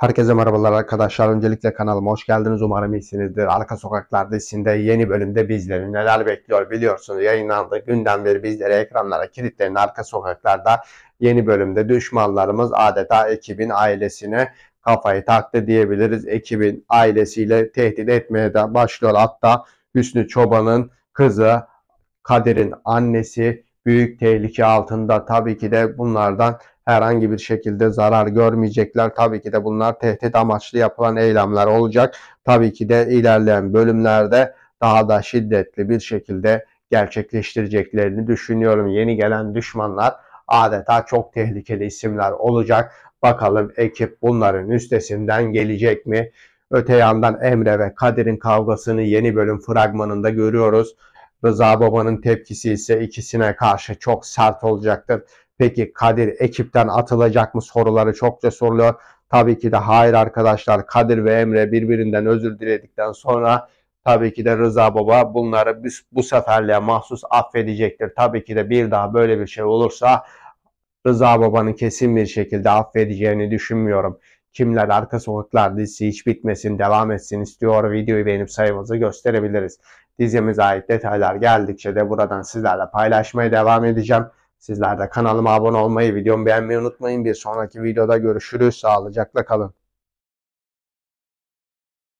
Herkese merhabalar arkadaşlar. Öncelikle kanalıma hoş geldiniz. Umarım iyisinizdir. Arka sokaklarda dizisinde yeni bölümde bizleri neler bekliyor biliyorsunuz. Yayınlandı günden beri bizlere ekranlara kilitlerin arka sokaklarda yeni bölümde düşmanlarımız adeta ekibin ailesine kafayı taktı diyebiliriz. Ekibin ailesiyle tehdit etmeye de başlıyor. Hatta Hüsnü Çoban'ın kızı Kadir'in annesi büyük tehlike altında. Tabii ki de bunlardan herhangi bir şekilde zarar görmeyecekler. Tabii ki de bunlar tehdit amaçlı yapılan eylemler olacak. Tabii ki de ilerleyen bölümlerde daha da şiddetli bir şekilde gerçekleştireceklerini düşünüyorum. Yeni gelen düşmanlar adeta çok tehlikeli isimler olacak. Bakalım ekip bunların üstesinden gelecek mi? Öte yandan Emre ve Kadir'in kavgasını yeni bölüm fragmanında görüyoruz. Rıza Baba'nın tepkisi ise ikisine karşı çok sert olacaktır. Peki Kadir ekipten atılacak mı soruları çokça soruluyor. Tabii ki de hayır arkadaşlar Kadir ve Emre birbirinden özür diledikten sonra tabii ki de Rıza Baba bunları biz, bu seferliğe mahsus affedecektir. Tabii ki de bir daha böyle bir şey olursa Rıza Baba'nın kesin bir şekilde affedeceğini düşünmüyorum. Kimler Arka Sokaklar dizisi hiç bitmesin devam etsin istiyor videoyu beğenip sayımızı gösterebiliriz. Dizimize ait detaylar geldikçe de buradan sizlerle paylaşmaya devam edeceğim. Sizler de kanalıma abone olmayı, videomu beğenmeyi unutmayın. Bir sonraki videoda görüşürüz. Sağlıcakla kalın.